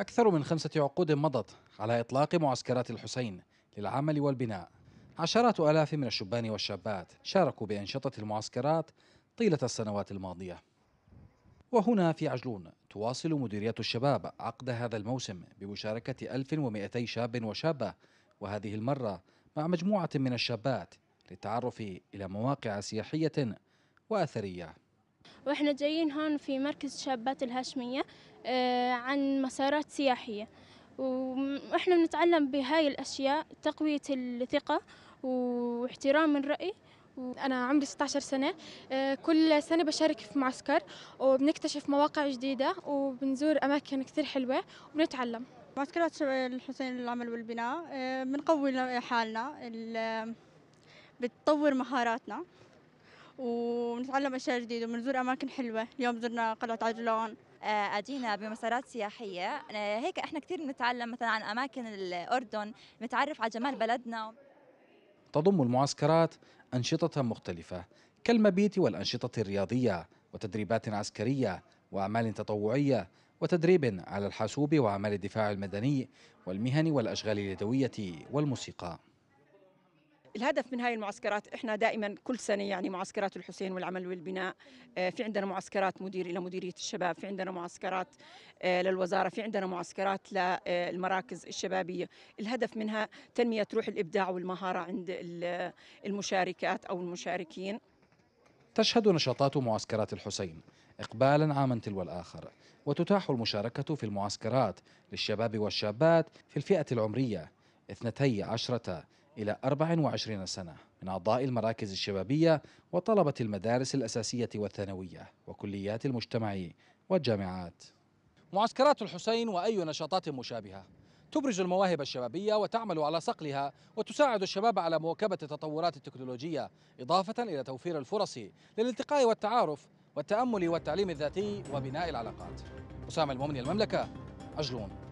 أكثر من خمسة عقود مضت على إطلاق معسكرات الحسين للعمل والبناء عشرات ألاف من الشبان والشابات شاركوا بأنشطة المعسكرات طيلة السنوات الماضية وهنا في عجلون تواصل مديرية الشباب عقد هذا الموسم بمشاركة 1200 شاب وشابة وهذه المرة مع مجموعة من الشابات للتعرف إلى مواقع سياحية وأثرية واحنا جايين هون في مركز شابات الهاشمية آه، عن مسارات سياحية واحنا بنتعلم بهاي الاشياء تقوية الثقة واحترام الرأي أنا عمري 16 سنة آه، كل سنة بشارك في معسكر وبنكتشف مواقع جديدة وبنزور أماكن كثير حلوة وبنتعلم معسكرات الحسين للعمل والبناء آه، بنقوي حالنا بتطور مهاراتنا ونتعلم أشياء جديدة ونزور أماكن حلوة اليوم زرنا قلعة عجلون آه، أجينا بمسارات سياحية آه، هيك إحنا كثير بنتعلم مثلا عن أماكن الأردن نتعرف على جمال بلدنا تضم المعسكرات أنشطة مختلفة كالمبيت والأنشطة الرياضية وتدريبات عسكرية وأعمال تطوعية وتدريب على الحاسوب وأعمال الدفاع المدني والمهن والأشغال اليدوية والموسيقى الهدف من هاي المعسكرات احنا دائما كل سنه يعني معسكرات الحسين والعمل والبناء آه، في عندنا معسكرات مدير الى مديريه الشباب في عندنا معسكرات آه، للوزاره في عندنا معسكرات للمراكز آه، الشبابيه الهدف منها تنميه روح الابداع والمهاره عند المشاركات او المشاركين تشهد نشاطات معسكرات الحسين إقبالا عاما تلو الآخر وتتاح المشاركة في المعسكرات للشباب والشابات في الفئة العمرية 12 إلى 24 سنة من أعضاء المراكز الشبابية وطلبة المدارس الأساسية والثانوية وكليات المجتمع والجامعات معسكرات الحسين وأي نشاطات مشابهة تبرز المواهب الشبابية وتعمل على صقلها وتساعد الشباب على مواكبة التطورات التكنولوجية إضافة إلى توفير الفرص للالتقاء والتعارف والتأمل والتعليم الذاتي وبناء العلاقات أسامة المؤمن المملكة أجلون